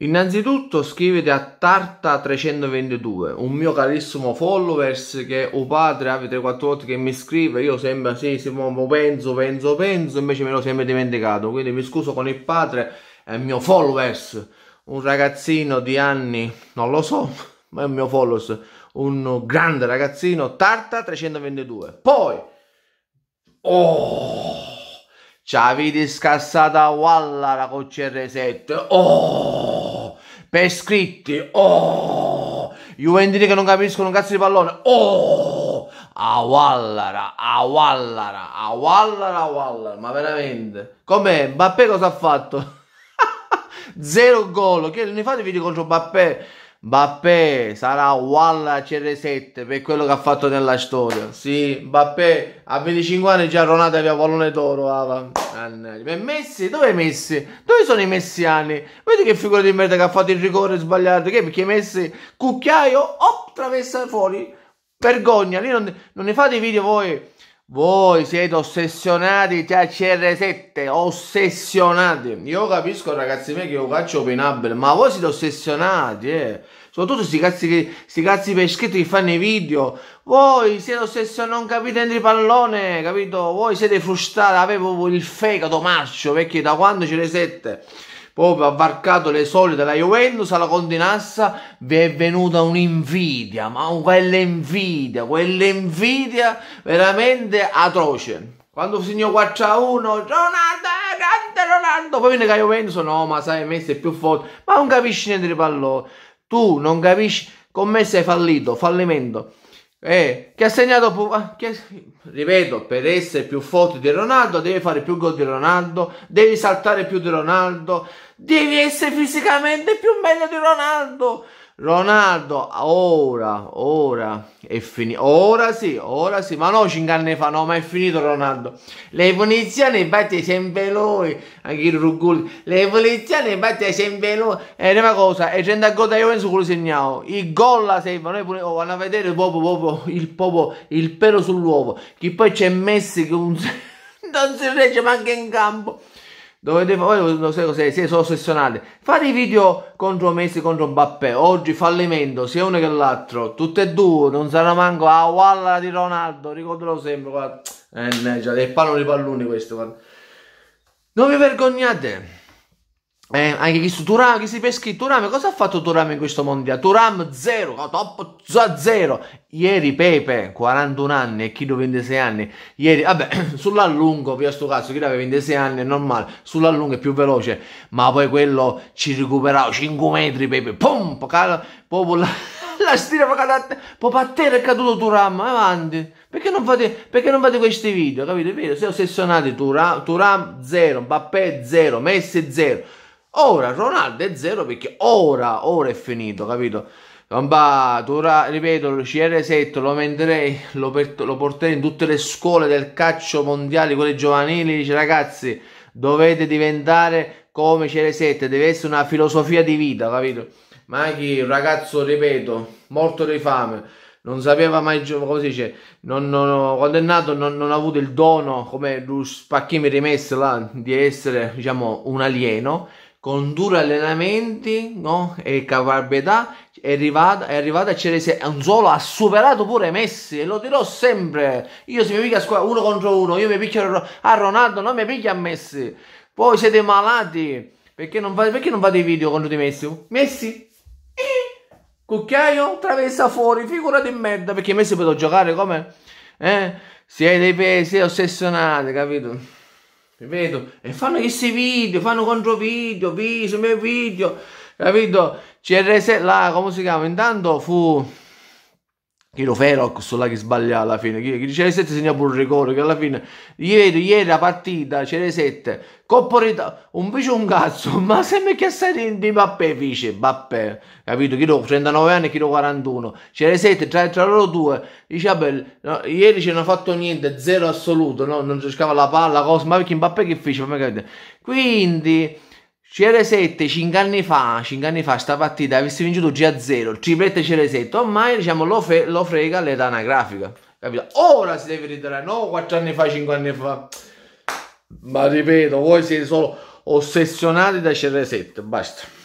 Innanzitutto scrivete a Tarta322, un mio carissimo followers che o padre ha 3-4 volte che mi scrive, io sembra sì, sì, penso, penso, penso, invece me lo sempre dimenticato, quindi mi scuso con il padre è il mio followers, un ragazzino di anni, non lo so, ma è il mio followers, un grande ragazzino, Tarta322. Poi, oh, ci avete scassata Walla la con CR7, oh! per scritti. Oh, Juventini che non capiscono un cazzo di pallone. Oh, a Wallara, a Wallara, a Wallara, a Wallara. Ma veramente. Com'è? Mbappé cosa ha fatto? Zero gol. Che ne fate fatevi contro Mbappé? Mbappé sarà Walla CR7 per quello che ha fatto nella storia. Sì, Mbappé a 25 anni già Ronaldo aveva pallone d'oro. Ava. E Messi, dove è Messi? Dove sono i messiani? Vedi che figura di merda che ha fatto il rigore sbagliato. Che perché Messi cucchiaio, o oh, travessa fuori. Vergogna, lì non, non ne fate video voi voi siete ossessionati CR7, ossessionati. Io capisco ragazzi miei che io faccio opinabile, ma voi siete ossessionati, eh. Soprattutto sti cazzi, che, sti cazzi per iscritto che fanno i video. Voi siete ossessionati, non capite niente di pallone, capito? Voi siete frustrati, avevo il fegato marcio, perché da quando cr 7 proprio ha varcato le soglie della Juventus alla Condinassa vi è venuta un'invidia ma quell'invidia quell'invidia veramente atroce quando signò 4 a 1 Ronaldo eh, Ronaldo poi viene che Juventus no ma sai Messi è più forte ma non capisci niente di pallone tu non capisci con me sei fallito fallimento eh, che ha segnato. Pu- ah, che, ripeto, per essere più forte di Ronaldo, devi fare più gol di Ronaldo, devi saltare più di Ronaldo, devi essere fisicamente più meglio di Ronaldo. Ronaldo ora, ora è finito. Ora sì, ora sì, ma no, 5 anni fa, no, ma è finito Ronaldo. Le punizioni batte sempre lui, anche il Rugul. Le punizioni batte sempre lui. E prima cosa, e gente a coda Juventus lo segnavo. Il gol la servono, noi oh, vanno a vedere proprio, proprio il popo, il pelo sull'uovo. Che poi c'è Messi che un... non si regge manca in campo. Dovete fare, oh, non so cos'è, siete solo ossessionati. Fate i video contro Messi, contro Mbappé. Oggi fallimento, sia uno che l'altro. Tutte e due, non sarà manco a walla di Ronaldo. Ricordalo sempre, guarda. Eh, già, dei pallone di palloni questo, guarda. Non vi vergognate. Eh, anche chi Turam, chi si pesca Turam, cosa ha fatto Turam in questo mondiale? Turam 0, top 0. Ieri Pepe, 41 anni, e Chilo 26 anni. Ieri, vabbè, sull'allungo, via sto cazzo, Chilo aveva 26 anni, è normale, sull'allungo è più veloce, ma poi quello ci recupera 5 metri, Pepe, pum, cala, popolo, la stira proprio a terra è caduto Turam, avanti. Perché non, fate, perché non fate, questi video, capite? Vero? Se ossessionate Turam, Turam 0, Mbappé 0, Messi 0. Ora Ronaldo è zero perché ora, ora è finito, capito? Gamba, tu ripeto, CR7 lo venderei, lo, lo, porterei in tutte le scuole del calcio mondiale, quelle giovanili, dice ragazzi, dovete diventare come CR7, deve essere una filosofia di vita, capito? Ma chi, un ragazzo, ripeto, morto di fame, non sapeva mai, come si dice, non, non, quando è nato non, non, ha avuto il dono, come Spacchini rimesse là, di essere, diciamo, un alieno, con duri allenamenti no? e caparbietà è arrivata, è arrivata a Cerese Anzola ha superato pure Messi e lo dirò sempre io se mi picchia uno contro uno io mi picchio a Ronaldo non mi picchia a Messi poi siete malati perché non, fate, perché non fate video contro di Messi? Messi? Cucchiaio? Travessa fuori, figura di merda perché Messi poteva giocare come? Eh? Siete, siete ossessionati, capito? Vedo, e fanno questi video, fanno contro video, viso, miei video, capito? CRS, là, come si chiama? Intanto fu che lo Ferox, questo là che sbaglia alla fine. Che, che le 7 segna pure il rigore. Che alla fine, ieri, ieri la partita c'era le 7. Copporita, un bici un cazzo. Ma sembra che assai di Bappè fece. Bappè, capito? Chi lo 39 anni chi lo 41. C'era le 7, tra, tra loro due. Dice, vabbè, no, ieri ce n'ha fatto niente, zero assoluto. No? Non cercava la palla, cosa. Ma perché Mbappé che fece? Quindi CR7 5 anni fa, 5 anni fa sta partita avesse vinto G0, il tripletto CR7, ormai diciamo, lo, fe- lo frega l'età anagrafica, capito? Ora si deve ridare, no 4 anni fa, 5 anni fa. Ma ripeto, voi siete solo ossessionati da CR7, basta.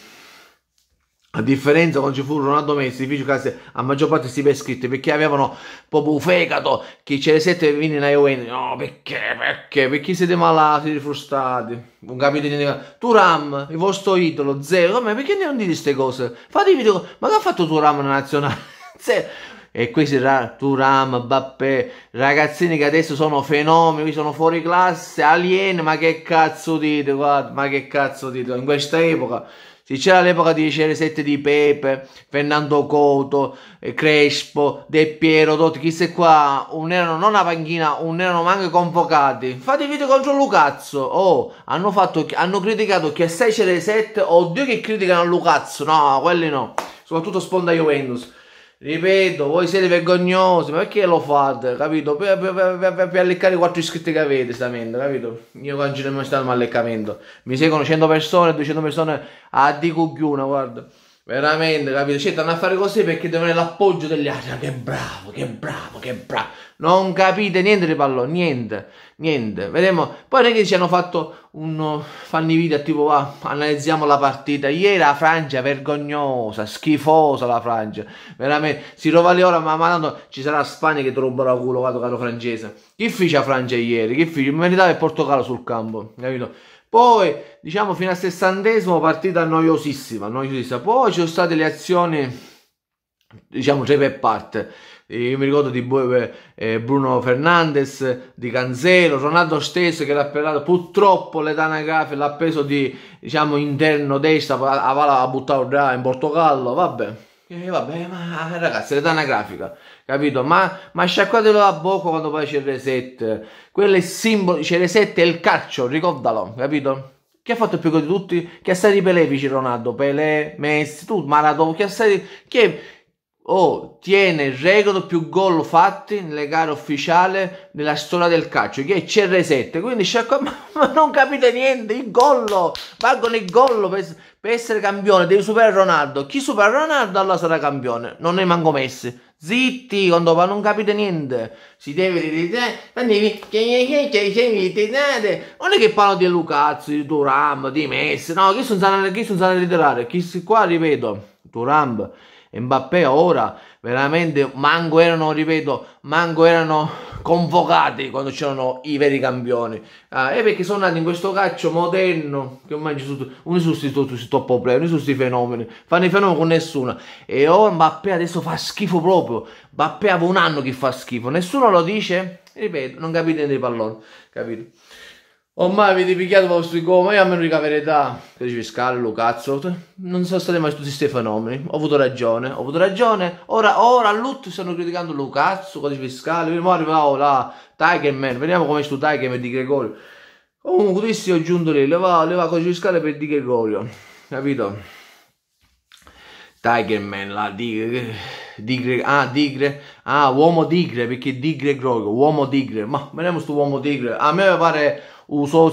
A differenza quando ci furono a domestica, difficile case, a maggior parte si per scritto perché avevano proprio fegato che c'era sette vini in Iowen. No, perché? Perché? Perché siete malati, siete frustrati. Non capite niente. Turam, il vostro idolo, zero. Come, perché non dite queste cose? Fatevi video, ma che ha fatto Turam nella nazionale? zero. E questi Turam, Bappè, ragazzini che adesso sono fenomeni, sono fuori classe, alieni, ma che cazzo dite? Guarda, ma che cazzo dite? In questa epoca se c'era l'epoca di CR7 di Pepe, Fernando Coto, eh, Crespo, De Piero, Totti, questi qua un erano non a panchina, non erano manco convocati. Fate video contro Lucazzo. Oh, hanno, fatto, hanno criticato che 6 CR7, oddio che criticano a Lucazzo. No, quelli no. Soprattutto sponda Juventus. Ripeto, voi siete vergognosi, ma perché lo fate? Capito? Per, per, per, per leccare i quattro iscritti che avete stamattina, capito? Io non ci sono stato un alleccamento. Mi seguono 100 persone, 200 persone a di cucchiuna, guarda. Veramente, capito? Cioè, a fare così perché devono avere l'appoggio degli altri. Ah, che bravo, che bravo, che bravo. Non capite niente di pallone, niente, niente. Vedremo. Poi non è che ci hanno fatto un... Uh, fanno i video tipo, va, analizziamo la partita. Ieri la Francia, vergognosa, schifosa la Francia. Veramente, si trova le ore, ma, ma tanto ci sarà Spagna che ti la culo, vado caro francese. Che fece la Francia ieri? Che fece? Mi meritava il Portogallo sul campo, capito? Poi, diciamo, fino al sessantesimo partita noiosissima, noiosissima. Poi ci sono state le azioni, diciamo, tre cioè per parte. Io mi ricordo di eh, eh, Bruno Fernandes, di Canzelo, Ronaldo stesso che l'ha appellato, purtroppo l'età anagrafe l'ha preso di, diciamo, interno destra, a Vala ha buttato in Portogallo, vabbè. E eh, vabbè, ma ragazzi, una grafica, capito? Ma, ma sciacquatelo a bocca quando poi c'è il reset. Quello è simbolo, c'è il reset e il calcio, ricordalo, capito? Chi ha fatto più gol di tutti? Chi ha stati Pelé, Vici Ronaldo, Pelé, Messi, tu, Maradona, chi ha stati... Chi è, ottiene il record più gol fatti nelle gare ufficiali nella storia del calcio che è CR7 quindi Sciacqua ma non capite niente il gol, valgono il gol per, per, essere campione devi superare Ronaldo chi supera Ronaldo allora sarà campione non ne manco Messi zitti quando ma non capite niente si deve dire ma non è che parlo di Lucazzi di Turam di Messi no chi sono sanno sono sanno ritirare chi si qua ripeto Turam Mbappé ora veramente manco erano, ripeto, manco erano convocati quando c'erano i veri campioni. Ah, eh, è perché sono nati in questo calcio moderno, che ormai ci sono, non esistono tutti top player, non esistono fenomeni, fanno i fenomeni con nessuno. E ora Mbappé adesso fa schifo proprio, Mbappé aveva un anno che fa schifo, nessuno lo dice, ripeto, non capite dei palloni, capito? Ormai oh, avete pigliato vostri come, io a meno di caverità, che dice Fiscale, cazzo, non sono stati mai tutti questi fenomeni, ho avuto ragione, ho avuto ragione, ora, ora all'utto stanno criticando Lucazzo, cazzo, codice fiscale, prima arrivavo là, Tiger Man, vediamo come sto Tiger Man di Gregorio, comunque questi ho aggiunto lì, le leva, leva codice fiscale per di Gregorio, capito? Tiger Man, la di, Digre, ah Digre, ah uomo Digre, perché Digre Gregorio, uomo Digre, ma vediamo sto uomo Digre, a me pare un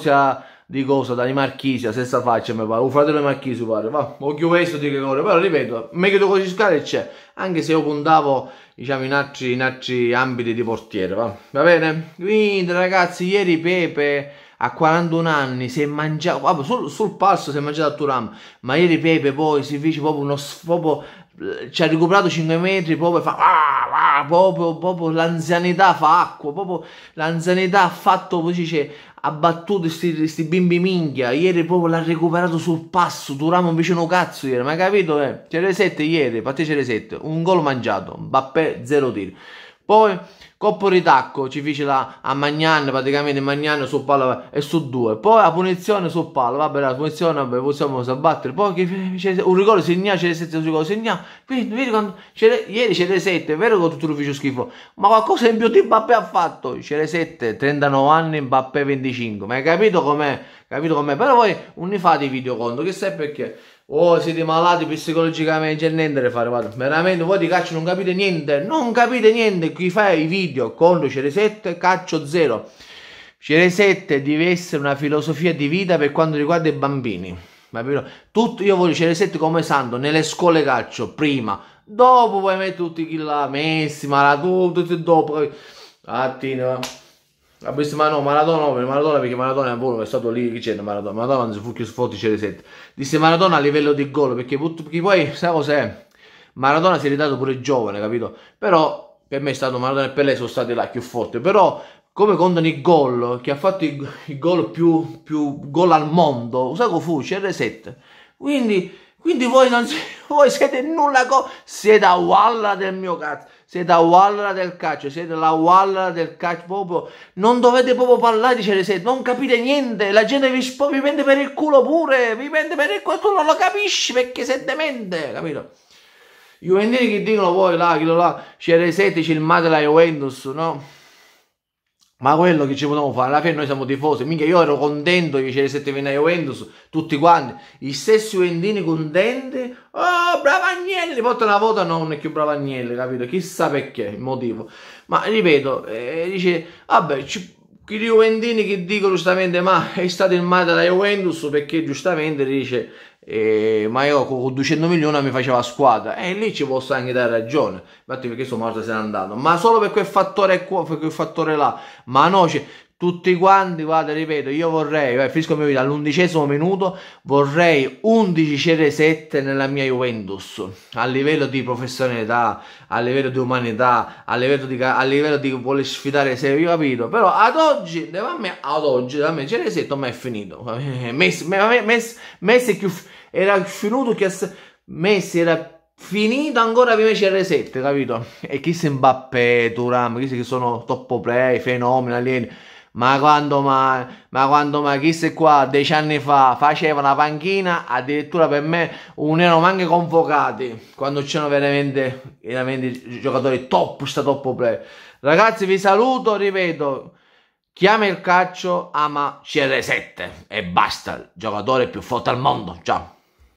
di cosa, dai Marchisi, la stessa faccia mi pare, un fratello di Marchisi pare, ma occhio questo di che però ripeto, meglio di così scale c'è, anche se io puntavo, diciamo, in altri, in altri ambiti di portiere, va? va bene? Quindi ragazzi, ieri Pepe a 41 anni si è mangiato, vabbè, sul, sul passo si è mangiato a Turam, ma ieri Pepe poi si fece proprio uno sfopo, eh, ci ha recuperato 5 metri, proprio fa, ah, proprio, proprio l'anzianità fa acqua, proprio l'anzianità ha fatto, così dice, ha battuto questi bimbi minchia. Ieri proprio l'ha recuperato sul passo. Duramo vicino cazzo ieri, ma hai capito? Eh? C'era 7 ieri, c'era 7, un gol mangiato, Mbappé 0 tiri. Poi Coppo ritacco ci fece la, a Magnan, praticamente Magnan su palla e su due. Poi la punizione su palla, vabbè la punizione vabbè, possiamo abbattere. Poi che, un rigore segnato, c'è 7 un rigore segnato. Quindi vedi quando ieri c'era sette è vero che tutto l'ufficio schifo. Ma qualcosa in più di Mbappé ha fatto. C'era sette 39 anni, Mbappé 25. Ma hai capito com'è? Capito com'è? Però voi non ne fate i video conto, che sai perché? Oh, siete malati psicologicamente, c'è niente da fare, guarda. Veramente, voi di calcio non capite niente, non capite niente. Chi fai i video contro 7 caccio zero. CR7 deve essere una filosofia di vita per quanto riguarda i bambini. tutto, io voglio CR7 come santo nelle scuole calcio, prima. Dopo puoi mettere tutti chi là, Messi, Maratona, tutti dopo. Attino, ha visto, ma no, Maradona, Maradona perché Maradona è stato lì, che c'è Maradona? Maradona fu chiuso fuori, c'era 7. Disse Maradona a livello di gol, perché, perché poi, sai cos'è? Maradona si è ridato pure giovane, capito? Però per me è stato Maradona e per lei sono stati là più forti, però come contano i gol, che ha fatto i, i gol più, più gol al mondo, sai cosa fu? CR7. Quindi, quindi voi, non, voi siete nulla, siete a walla del mio cazzo. Siete a Wallra del calcio, siete la Wallra del calcio, proprio non dovete proprio parlare di Ceresate, non capite niente, la gente vi, sp- vi prende per il culo pure, vi prende per il culo, tu non lo capisci perché sei demente, capito? Juventini che dicono voi là, quello là, Ceresate c'è il madre della Juventus, no? Ma quello che ci potevamo fare, alla fine noi siamo tifosi, mica io ero contento che vincere 7 venire Juventus, tutti quanti, gli stessi Juventini contenti, oh bravo Agnelli, porta una volta non è più bravo Agnelli, capito? Chissà perché, il motivo. Ma ripeto, eh, dice, vabbè, ci, i Juventini che dicono giustamente ma è stato il male della Juventus perché giustamente dice eh, ma io con 200 milioni mi facevo squadra e eh, lì ci posso anche dare ragione infatti perché sono morto se n'è andato ma solo per quel fattore qua per quel fattore là ma no cioè, tutti quanti, guarda, ripeto, io vorrei, vai, eh, finisco il mio video all'undicesimo minuto, vorrei 11 CR7 nella mia Juventus, a livello di professionalità, a livello di umanità, a livello di, a livello di voler sfidare se io capito, però ad oggi, a me, ad oggi, da me CR7 ormai è finito, Messi, Messi, Messi era finito Messi era finito ancora prima CR7, capito? E chi si Mbappé, Turam, chi si sono top play, fenomeni, alieni ma quando, ma, ma quando ma chissà qua dieci anni fa faceva una panchina, addirittura per me non erano neanche convocati quando c'erano veramente, veramente giocatori top, sta top player. Ragazzi, vi saluto, ripeto. Chiama il calcio, ama CR7 e basta. Il giocatore più forte al mondo. Ciao.